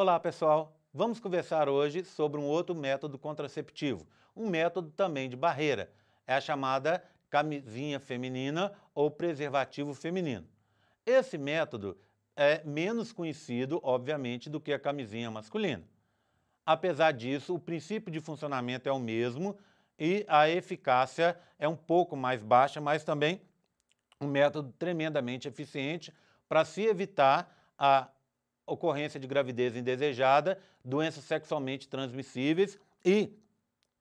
Olá, pessoal! Vamos conversar hoje sobre um outro método contraceptivo, um método também de barreira. É a chamada camisinha feminina ou preservativo feminino. Esse método é menos conhecido, obviamente, do que a camisinha masculina. Apesar disso, o princípio de funcionamento é o mesmo e a eficácia é um pouco mais baixa, mas também um método tremendamente eficiente para se evitar a ocorrência de gravidez indesejada, doenças sexualmente transmissíveis e,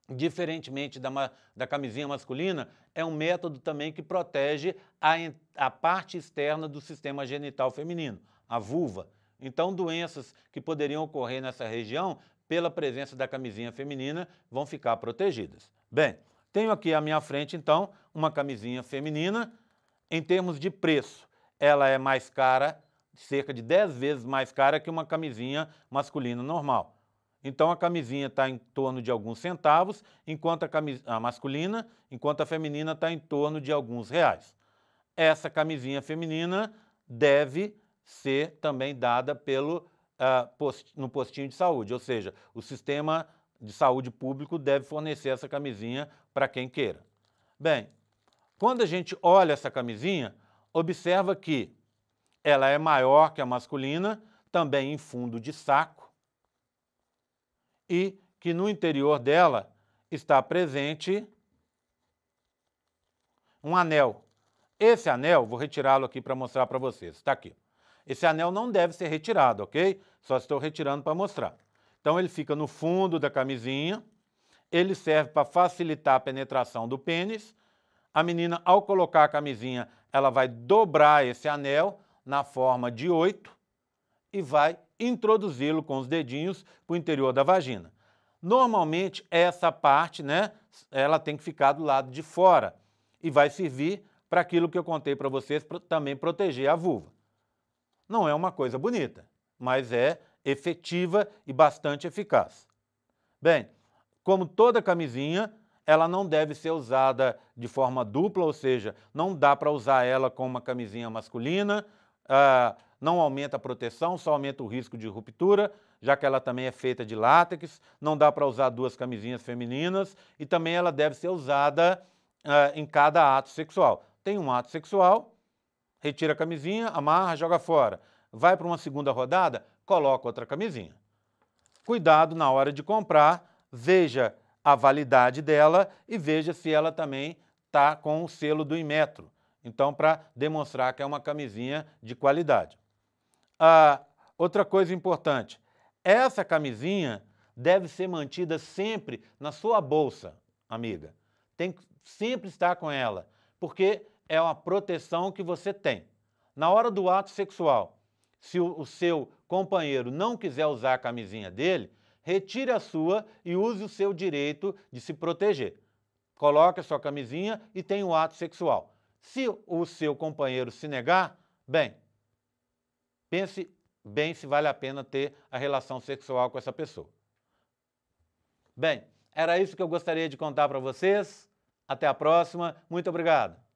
diferentemente da, da camisinha masculina, é um método também que protege a, a parte externa do sistema genital feminino, a vulva. Então, doenças que poderiam ocorrer nessa região pela presença da camisinha feminina vão ficar protegidas. Bem, tenho aqui à minha frente, então, uma camisinha feminina. Em termos de preço, ela é mais cara cerca de 10 vezes mais cara que uma camisinha masculina normal. Então a camisinha está em torno de alguns centavos, enquanto a, camis... a masculina, enquanto a feminina está em torno de alguns reais. Essa camisinha feminina deve ser também dada pelo uh, post... no postinho de saúde, ou seja, o sistema de saúde público deve fornecer essa camisinha para quem queira. Bem, quando a gente olha essa camisinha, observa que ela é maior que a masculina, também em fundo de saco, e que no interior dela está presente um anel. Esse anel, vou retirá-lo aqui para mostrar para vocês, está aqui. Esse anel não deve ser retirado, ok? Só estou retirando para mostrar. Então ele fica no fundo da camisinha, ele serve para facilitar a penetração do pênis. A menina, ao colocar a camisinha, ela vai dobrar esse anel na forma de oito e vai introduzi-lo com os dedinhos para o interior da vagina. Normalmente, essa parte, né, ela tem que ficar do lado de fora e vai servir para aquilo que eu contei para vocês, pra também proteger a vulva. Não é uma coisa bonita, mas é efetiva e bastante eficaz. Bem, como toda camisinha, ela não deve ser usada de forma dupla, ou seja, não dá para usar ela com uma camisinha masculina ah, não aumenta a proteção, só aumenta o risco de ruptura, já que ela também é feita de látex, não dá para usar duas camisinhas femininas e também ela deve ser usada ah, em cada ato sexual. Tem um ato sexual, retira a camisinha, amarra, joga fora. Vai para uma segunda rodada, coloca outra camisinha. Cuidado na hora de comprar, veja a validade dela e veja se ela também está com o selo do Inmetro. Então, para demonstrar que é uma camisinha de qualidade. Ah, outra coisa importante: essa camisinha deve ser mantida sempre na sua bolsa, amiga. Tem que sempre estar com ela, porque é uma proteção que você tem. Na hora do ato sexual, se o, o seu companheiro não quiser usar a camisinha dele, retire a sua e use o seu direito de se proteger. Coloque a sua camisinha e tenha o ato sexual. Se o seu companheiro se negar, bem, pense bem se vale a pena ter a relação sexual com essa pessoa. Bem, era isso que eu gostaria de contar para vocês. Até a próxima. Muito obrigado.